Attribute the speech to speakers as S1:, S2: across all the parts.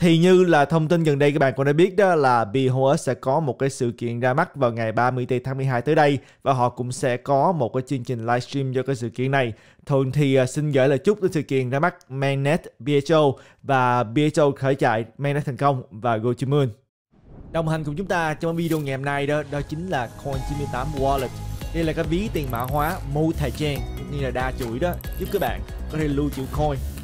S1: thì như là thông tin gần đây các bạn cũng đã biết đó là Behold sẽ có một cái sự kiện ra mắt vào ngày 30 tháng 12 tới đây và họ cũng sẽ có một cái chương trình livestream cho cái sự kiện này. Thường thì à, xin gửi lời chúc tới sự kiện ra mắt Magnet BHO và BHO khởi chạy Magnet thành công và Go to Moon. Đồng hành cùng chúng ta trong video ngày hôm nay đó đó chính là Coin98 Wallet. Đây là cái ví tiền mã hóa multi-chain cũng như là đa chuỗi đó giúp các bạn có thể lưu trữ coin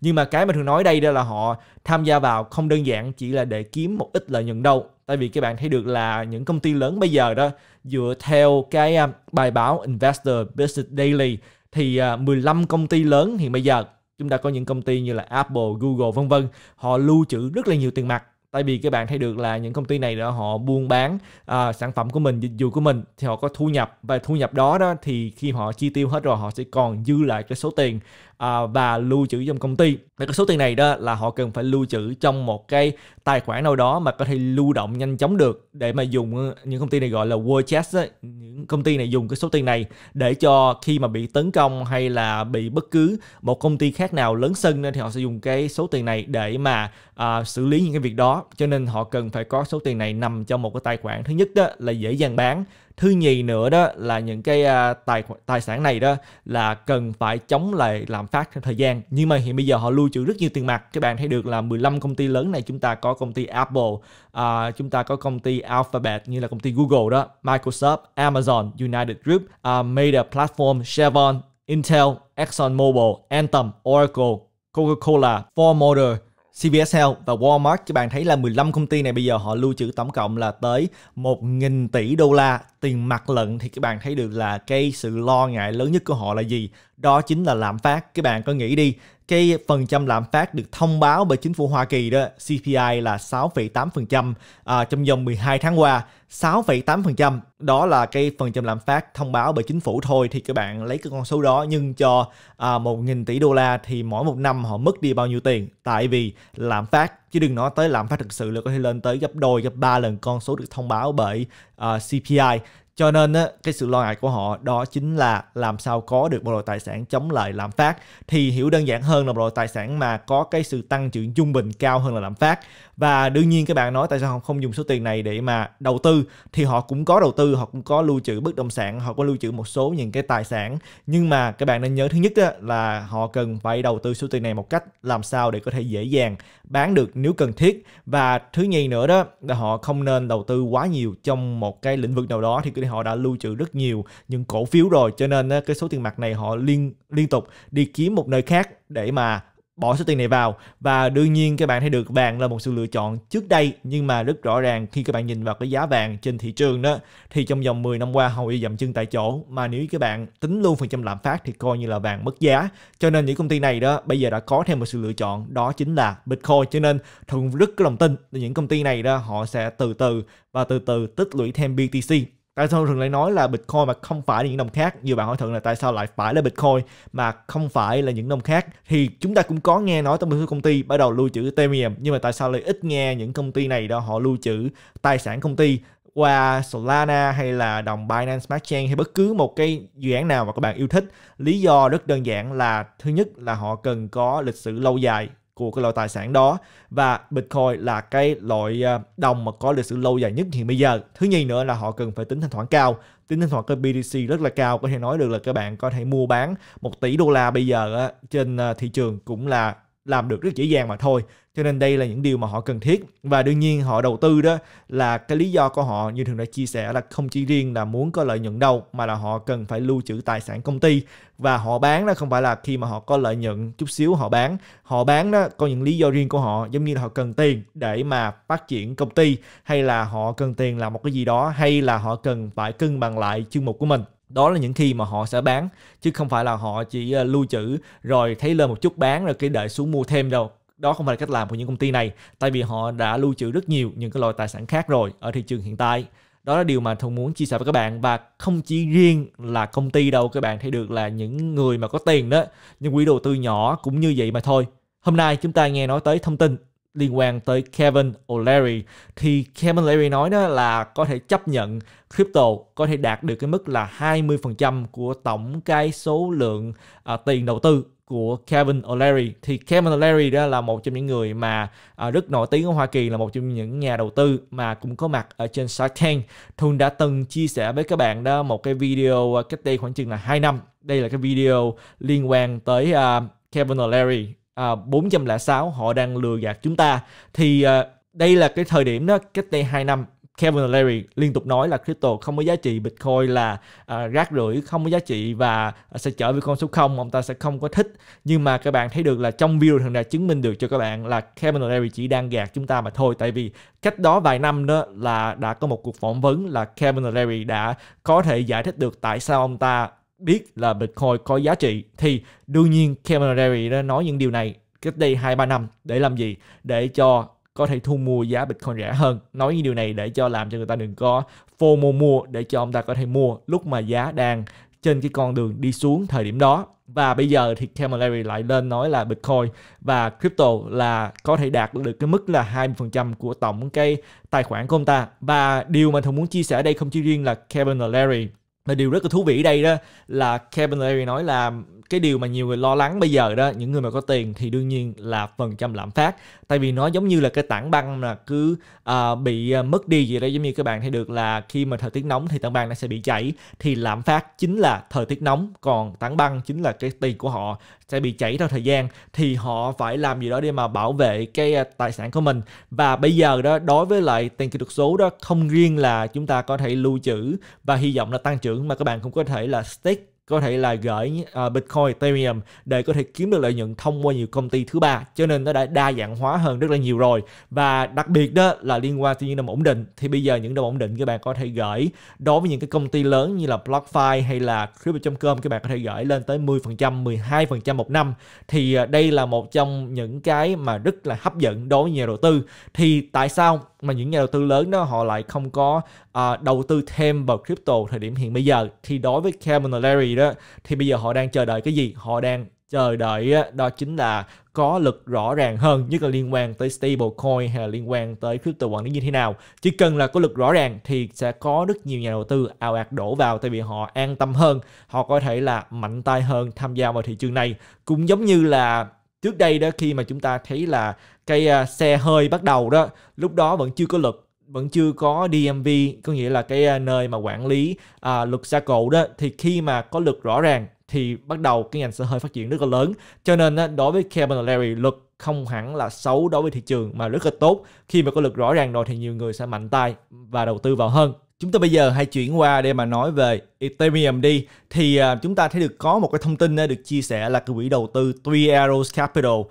S1: nhưng mà cái mà thường nói đây đó là họ tham gia vào không đơn giản chỉ là để kiếm một ít lợi nhuận đâu tại vì các bạn thấy được là những công ty lớn bây giờ đó dựa theo cái à, bài báo Investor Business Daily thì 15 à, công ty lớn hiện bây giờ chúng ta có những công ty như là Apple, Google vân vân họ lưu trữ rất là nhiều tiền mặt tại vì các bạn thấy được là những công ty này đó họ buôn bán à, sản phẩm của mình dịch vụ của mình thì họ có thu nhập và thu nhập đó đó thì khi họ chi tiêu hết rồi họ sẽ còn dư lại cái số tiền à, và lưu trữ trong công ty và cái số tiền này đó là họ cần phải lưu trữ trong một cái tài khoản nào đó mà có thể lưu động nhanh chóng được để mà dùng ờ, những công ty này gọi là war chest ấy. những công ty này dùng cái số tiền này để cho khi mà bị tấn công hay là bị bất cứ một công ty khác nào lớn sân nên thì họ sẽ dùng cái số tiền này để mà à, xử lý những cái việc đó cho nên họ cần phải có số tiền này nằm trong một cái tài khoản thứ nhất đó là dễ dàng bán thứ nhì nữa đó là những cái à, tài tài sản này đó là cần phải chống lại lạm phát theo thời gian nhưng mà hiện bây giờ họ lưu trữ rất nhiều tiền mặt các bạn thấy được là 15 công ty lớn này chúng ta có công ty Apple à, chúng ta có công ty Alphabet như là công ty Google đó Microsoft Amazon United Group à, Meta Platform Chevron Intel exxon ExxonMobil Anthem Oracle Coca-Cola Ford Motor CVS Health và Walmart các bạn thấy là 15 công ty này bây giờ họ lưu trữ tổng cộng là tới 1.000 tỷ đô la tiền mặt lận thì các bạn thấy được là cái sự lo ngại lớn nhất của họ là gì đó chính là lạm phát các bạn có nghĩ đi cái phần trăm lạm phát được thông báo bởi chính phủ Hoa Kỳ đó CPI là 6,8% à, trong vòng 12 tháng qua 6,8% đó là cái phần trăm lạm phát thông báo bởi chính phủ thôi thì các bạn lấy cái con số đó nhưng cho à, 1.000 tỷ đô la thì mỗi một năm họ mất đi bao nhiêu tiền tại vì lạm phát chứ đừng nói tới lạm phát thực sự là có thể lên tới gấp đôi gấp ba lần con số được thông báo bởi uh, à, CPI cho nên á, cái sự lo ngại của họ đó chính là làm sao có được một loại tài sản chống lại lạm phát. Thì hiểu đơn giản hơn là bộ đồ tài sản mà có cái sự tăng trưởng trung bình cao hơn là lạm phát. Và đương nhiên các bạn nói tại sao họ không dùng số tiền này để mà đầu tư thì họ cũng có đầu tư, họ cũng có lưu trữ bất động sản, họ có lưu trữ một số những cái tài sản. Nhưng mà các bạn nên nhớ thứ nhất á, là họ cần phải đầu tư số tiền này một cách làm sao để có thể dễ dàng bán được nếu cần thiết. Và thứ nhì nữa đó là họ không nên đầu tư quá nhiều trong một cái lĩnh vực nào đó thì có họ đã lưu trữ rất nhiều những cổ phiếu rồi cho nên cái số tiền mặt này họ liên liên tục đi kiếm một nơi khác để mà bỏ số tiền này vào và đương nhiên các bạn thấy được vàng là một sự lựa chọn trước đây nhưng mà rất rõ ràng khi các bạn nhìn vào cái giá vàng trên thị trường đó thì trong vòng 10 năm qua hầu như dậm chân tại chỗ mà nếu các bạn tính luôn phần trăm lạm phát thì coi như là vàng mất giá cho nên những công ty này đó bây giờ đã có thêm một sự lựa chọn đó chính là Bitcoin cho nên thuận rất có lòng tin những công ty này đó họ sẽ từ từ và từ từ tích lũy thêm BTC tại sao thường lại nói là bitcoin mà không phải là những đồng khác nhiều bạn hỏi thường là tại sao lại phải là bitcoin mà không phải là những đồng khác thì chúng ta cũng có nghe nói tới một số công ty bắt đầu lưu trữ ethereum nhưng mà tại sao lại ít nghe những công ty này đó họ lưu trữ tài sản công ty qua Solana hay là đồng Binance Smart Chain hay bất cứ một cái dự án nào mà các bạn yêu thích. Lý do rất đơn giản là thứ nhất là họ cần có lịch sử lâu dài của cái loại tài sản đó và Bitcoin là cái loại à, đồng mà có lịch sử lâu dài nhất hiện bây giờ. Thứ nhì nữa là họ cần phải tính thanh khoản cao, tính thanh khoản cái BTC rất là cao, có thể nói được là các bạn có thể mua bán 1 tỷ đô la bây giờ trên à, thị trường cũng là làm được rất dễ dàng mà thôi cho nên đây là những điều mà họ cần thiết và đương nhiên họ đầu tư đó là cái lý do của họ như thường đã chia sẻ là không chỉ riêng là muốn có lợi nhuận đâu mà là họ cần phải lưu trữ tài sản công ty và họ bán đó không phải là khi mà họ có lợi nhuận chút xíu họ bán họ bán đó có những lý do riêng của họ giống như là họ cần tiền để mà phát triển công ty hay là họ cần tiền làm một cái gì đó hay là họ cần phải cân bằng lại chương mục của mình đó là những khi mà họ sẽ bán chứ không phải là họ chỉ ờ, lưu trữ rồi thấy lên một chút bán rồi cái đợi xuống mua thêm đâu đó không phải là cách làm của những công ty này tại vì họ đã lưu trữ rất nhiều những cái loại tài sản khác rồi ở thị trường hiện tại đó là điều mà thông muốn chia sẻ với các bạn và không chỉ riêng là công ty đâu các bạn thấy được là những người mà có tiền đó những quỹ đầu tư nhỏ cũng như vậy mà thôi hôm nay chúng ta nghe nói tới thông tin liên quan tới Kevin O'Leary thì Kevin O'Leary nói đó là có thể chấp nhận crypto có thể đạt được cái mức là 20% của tổng cái số lượng à, tiền đầu tư của Kevin O'Leary thì Kevin O'Leary đó là một trong những người mà à, rất nổi tiếng ở Hoa Kỳ là một trong những nhà đầu tư mà cũng có mặt ở trên Shark Tank. Thun đã từng chia sẻ với các bạn đó một cái video à, cách đây khoảng chừng là 2 năm. Đây là cái video liên quan tới à, Kevin O'Leary à, 406 họ đang lừa gạt chúng ta thì à, đây là cái thời điểm đó cách đây 2 năm Kevin Larry liên tục nói là crypto không có giá trị, Bitcoin là uh, rác rưởi không có giá trị và sẽ trở về con số 0, ông ta sẽ không có thích. Nhưng mà các bạn thấy được là trong video thằng đã chứng minh được cho các bạn là Kevin Larry chỉ đang gạt chúng ta mà thôi. Tại vì cách đó vài năm đó là đã có một cuộc phỏng vấn là Kevin Larry đã có thể giải thích được tại sao ông ta biết là Bitcoin có giá trị thì đương nhiên Kevin O'Leary đã nói những điều này cách đây 2-3 năm để làm gì? Để cho có thể thu mua giá Bitcoin rẻ hơn. Nói những điều này để cho làm cho người ta đừng có FOMO mua để cho ông ta có thể mua lúc mà giá đang trên cái con đường đi xuống thời điểm đó. Và bây giờ thì Cameron Larry lại lên nói là Bitcoin và crypto là có thể đạt được cái mức là 20% của tổng cái tài khoản của ông ta. Và điều mà thường muốn chia sẻ đây không chỉ riêng là Cameron Larry và điều rất là thú vị đây đó là Kevin Larry nói là cái điều mà nhiều người lo lắng bây giờ đó những người mà có tiền thì đương nhiên là phần trăm lạm phát tại vì nó giống như là cái tảng băng là cứ uh, bị à, mất đi gì đó giống như các bạn thấy được là khi mà thời tiết nóng thì tảng băng nó sẽ bị chảy thì lạm phát chính là thời tiết nóng còn tảng băng chính là cái tiền của họ sẽ bị chảy theo thời gian thì họ phải làm gì đó để mà bảo vệ cái à, tài sản của mình và bây giờ đó đối với lại tiền kỹ thuật số đó không riêng là chúng ta có thể lưu trữ và hy vọng là tăng trưởng trưởng mà các bạn cũng có thể là stake có thể là gửi uh, Bitcoin, Ethereum để có thể kiếm được lợi nhuận thông qua nhiều công ty thứ ba. Cho nên nó đã đa dạng hóa hơn rất là nhiều rồi. Và đặc biệt đó là liên quan tới những đồng ổn định. Thì bây giờ những đồng ổn định các bạn có thể gửi đối với những cái công ty lớn như là BlockFi hay là Crypto.com các bạn có thể gửi lên tới 10%, 12% một năm. Thì à, đây là một trong những cái mà rất là hấp dẫn đối với nhà đầu tư. Thì tại sao mà những nhà đầu tư lớn đó họ lại không có uh, đầu tư thêm vào crypto thời điểm hiện bây giờ thì đối với Cameron Larry đó thì bây giờ họ đang chờ đợi cái gì họ đang chờ đợi đó chính là có lực rõ ràng hơn nhất là liên quan tới stablecoin hay là liên quan tới crypto quản lý như thế nào chỉ cần là có lực rõ ràng thì sẽ có rất nhiều nhà đầu tư ào ạt đổ vào tại vì họ an tâm hơn họ có thể là mạnh tay hơn tham gia vào thị trường này cũng giống như là trước đây đó khi mà chúng ta thấy là cái à, xe hơi bắt đầu đó lúc đó vẫn chưa có luật vẫn chưa có DMV có nghĩa là cái à, nơi mà quản lý à, luật xe cộ đó thì khi mà có luật rõ ràng thì bắt đầu cái ngành xe hơi phát triển rất là lớn cho nên đó, đối với Kevin luật không hẳn là xấu đối với thị trường mà rất là tốt khi mà có luật rõ ràng rồi thì nhiều người sẽ mạnh tay và đầu tư vào hơn chúng ta bây giờ hãy chuyển qua để mà nói về Ethereum đi thì uh, chúng ta thấy được có một cái thông tin được chia sẻ là cái quỹ đầu tư Three Arrows Capital uh,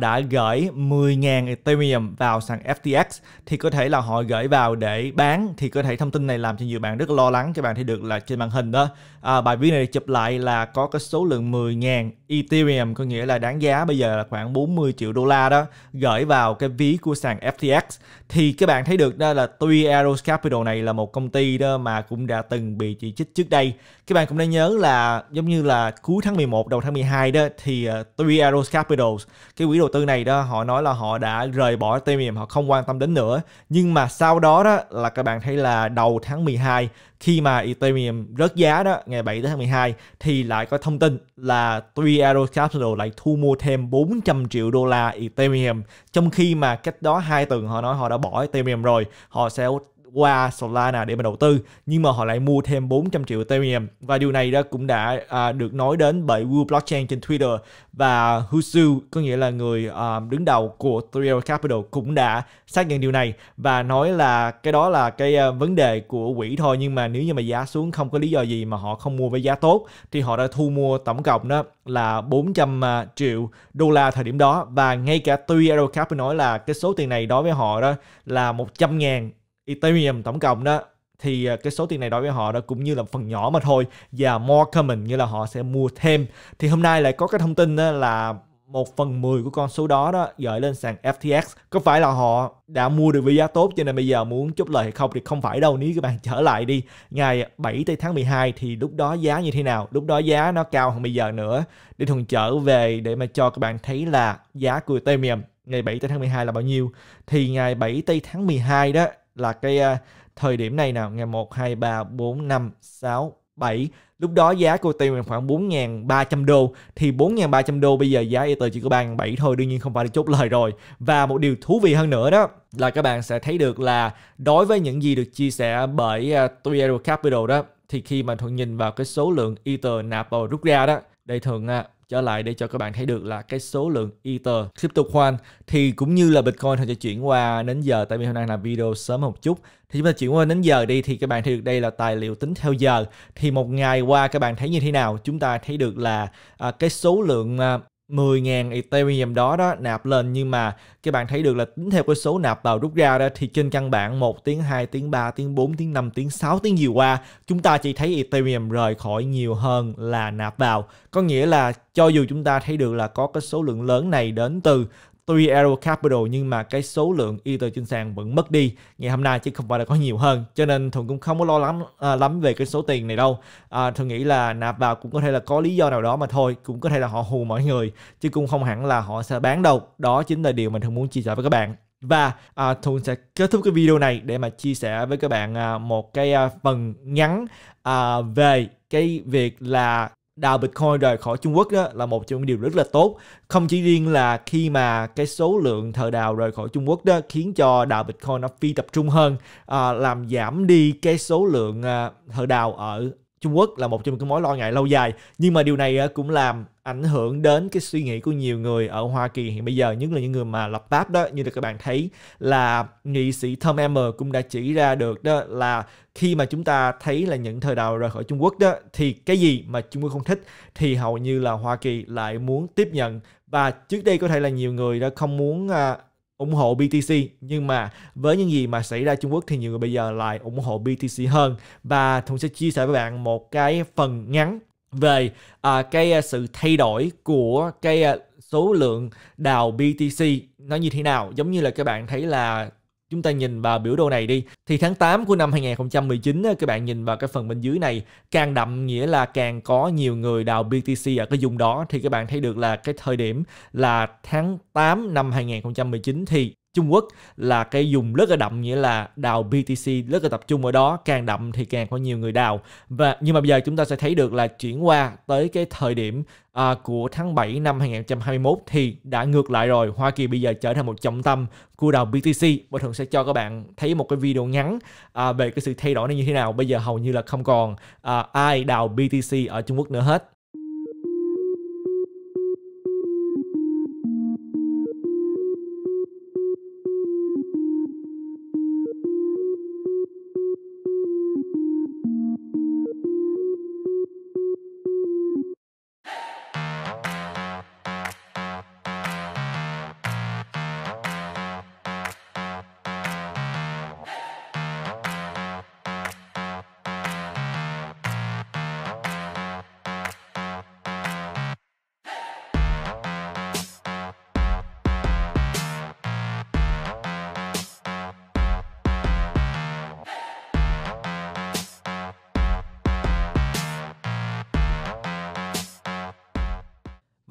S1: đã gửi 10.000 Ethereum vào sàn FTX thì có thể là họ gửi vào để bán thì có thể thông tin này làm cho nhiều bạn rất lo lắng các bạn thấy được là trên màn hình đó uh, bài viết này chụp lại là có cái số lượng 10.000 Ethereum có nghĩa là đáng giá bây giờ là khoảng 40 triệu đô la đó gửi vào cái ví của sàn FTX thì các bạn thấy được đó là Three Arrows Capital này là một công ty đó mà cũng đã từng bị chỉ trích trước đây các bạn cũng nên nhớ là giống như là cuối tháng 11 đầu tháng 12 đó thì uh, Three Arrows Capitals cái quỹ đầu tư này đó họ nói là họ đã rời bỏ Ethereum họ không quan tâm đến nữa nhưng mà sau đó đó là các bạn thấy là đầu tháng 12 khi mà Ethereum rớt giá đó ngày 7 tháng 12 thì lại có thông tin là Three Arrows Capital lại thu mua thêm 400 triệu đô la Ethereum trong khi mà cách đó hai tuần họ nói họ đã bỏ Ethereum rồi họ sẽ qua Solana để mà đầu tư nhưng mà họ lại mua thêm 400 triệu Ethereum và điều này đó cũng đã à, được nói đến bởi Wu Blockchain trên Twitter và Husu có nghĩa là người à, đứng đầu của Trio Capital cũng đã xác nhận điều này và nói là cái đó là cái à, vấn đề của quỹ thôi nhưng mà nếu như mà giá xuống không có lý do gì mà họ không mua với giá tốt thì họ đã thu mua tổng cộng đó là 400 à, triệu đô la thời điểm đó và ngay cả tuy Capital nói là cái số tiền này đối với họ đó là 100 ngàn Ethereum tổng cộng đó thì à, cái số tiền này đối với họ đó cũng như là phần nhỏ mà thôi và more common như là họ sẽ mua thêm thì hôm nay lại có cái thông tin là một phần 10 của con số đó đó gửi lên sàn FTX có phải là họ đã mua được với giá tốt cho nên bây giờ muốn chốt lời hay không thì không phải đâu nếu các bạn trở lại đi ngày 7 tây tháng 12 thì lúc đó giá như thế nào lúc đó giá nó cao hơn bây giờ nữa để thuần trở về để mà cho các bạn thấy là giá của Ethereum ngày 7 tây tháng 12 là bao nhiêu thì ngày 7 tây tháng 12 đó là cái uh, thời điểm này nào ngày 1 2 3 4 5 6 7 lúc đó giá của tiền khoảng 4.300 đô thì 4.300 đô bây giờ giá Ether chỉ có 3.700 thôi đương nhiên không phải là chốt lời rồi và một điều thú vị hơn nữa đó là các bạn sẽ thấy được là đối với những gì được chia sẻ bởi uh, Twitter Capital đó thì khi mà Thuận nhìn vào cái số lượng Ether nạp vào rút ra đó đây thường à, trở lại để cho các bạn thấy được là cái số lượng Ether, crypto coin thì cũng như là Bitcoin thì sẽ chuyển qua đến giờ tại vì hôm nay là video sớm một chút thì chúng ta chuyển qua đến giờ đi thì các bạn thấy được đây là tài liệu tính theo giờ thì một ngày qua các bạn thấy như thế nào chúng ta thấy được là à, cái số lượng à, 10.000 Ethereum đó đó nạp lên nhưng mà các bạn thấy được là tính theo cái số nạp vào rút ra đó thì trên căn bản 1 tiếng, 2 tiếng, 3 tiếng, 4 tiếng, 5 tiếng, 6 tiếng gì qua chúng ta chỉ thấy Ethereum rời khỏi nhiều hơn là nạp vào. Có nghĩa là cho dù chúng ta thấy được là có cái số lượng lớn này đến từ tuy Aero Capital nhưng mà cái số lượng Ether trên sàn vẫn mất đi ngày hôm nay chứ không phải là có nhiều hơn cho nên Thuận cũng không có lo lắng à, lắm về cái số tiền này đâu à, Thuận nghĩ là nạp vào cũng có thể là có lý do nào đó mà thôi cũng có thể là họ hù mọi người chứ cũng không hẳn là họ sẽ bán đâu đó chính là điều mà Thuận muốn chia sẻ với các bạn và à, Thuận sẽ kết thúc cái video này để mà chia sẻ với các bạn à, một cái à, phần ngắn à, về cái việc là đào Bitcoin rời khỏi Trung Quốc đó là một trong những điều rất là tốt. Không chỉ riêng là khi mà cái số lượng thợ đào rời khỏi Trung Quốc đó khiến cho đào Bitcoin nó phi tập trung hơn, à, làm giảm đi cái số lượng à, thợ đào ở Trung Quốc là một trong những cái mối lo ngại lâu dài nhưng mà điều này ờ, cũng làm ảnh hưởng đến cái suy nghĩ của nhiều người ở Hoa Kỳ hiện bây giờ nhất là những người mà lập pháp đó như là các bạn thấy là nghị sĩ Tom Emmer cũng đã chỉ ra được đó là khi mà chúng ta thấy là những thời đầu rời khỏi Trung Quốc đó thì cái gì mà Trung Quốc không thích thì hầu như là Hoa Kỳ lại muốn tiếp nhận và trước đây có thể là nhiều người đã không muốn ờ, ủng hộ BTC nhưng mà với những gì mà xảy ra Trung Quốc thì nhiều người bây giờ lại ủng hộ BTC hơn và Thuận sẽ chia sẻ với bạn một cái phần ngắn về uh, cái à, sự thay đổi của cái à, số lượng đào BTC nó như thế nào giống như là các bạn thấy là Chúng ta nhìn vào biểu đồ này đi. Thì tháng 8 của năm 2019 các bạn nhìn vào cái phần bên dưới này càng đậm nghĩa là càng có nhiều người đào BTC ở cái vùng đó thì các bạn thấy được là cái thời điểm là tháng 8 năm 2019 thì Trung Quốc là cái dùng rất là đậm nghĩa là đào BTC rất là tập trung ở đó càng đậm thì càng có nhiều người đào và nhưng mà bây giờ chúng ta sẽ thấy được là chuyển qua tới cái thời điểm à, của tháng 7 năm 2021 thì đã ngược lại rồi Hoa Kỳ bây giờ trở thành một trọng tâm của đào BTC Bảo thường sẽ cho các bạn thấy một cái video ngắn à, về cái sự thay đổi này như thế nào bây giờ hầu như là không còn à, ai đào BTC ở Trung Quốc nữa hết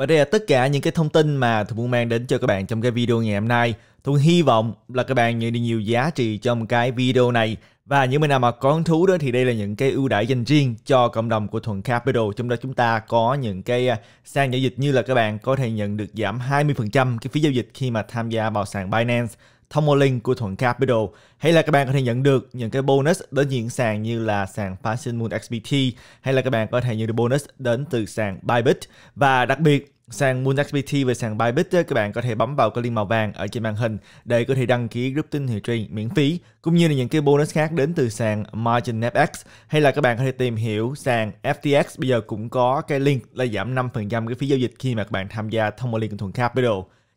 S1: Và đây là tất cả những cái thông tin mà Thu muốn mang đến cho các bạn trong cái video ngày hôm nay. Thu hy vọng là các bạn nhận được nhiều giá trị trong cái video này. Và những bên nào mà có hứng thú đó thì đây là những cái ưu đãi dành riêng cho cộng đồng của Thuận Capital. Trong đó chúng ta có những cái à, sàn giao dịch như là các bạn có thể nhận được giảm 20% cái phí giao dịch khi mà tham gia vào sàn Binance thông Tomolink của Thuận Capital hay là các bạn có thể nhận được những cái bonus đến những sàn như là sàn Fashion Moon XBT hay là các bạn có thể nhận được bonus đến từ sàn Bybit và đặc biệt sàn moon xbt và sàn Bybit các bạn có thể bấm vào cái link màu vàng ở trên màn hình để có thể đăng ký group tin hiệu trade miễn phí cũng như là những cái bonus khác đến từ sàn MarginFX hay là các bạn có thể tìm hiểu sàn FTX bây giờ cũng có cái link là giảm 5% cái phí giao dịch khi mà các bạn tham gia thông qua link thuận Capital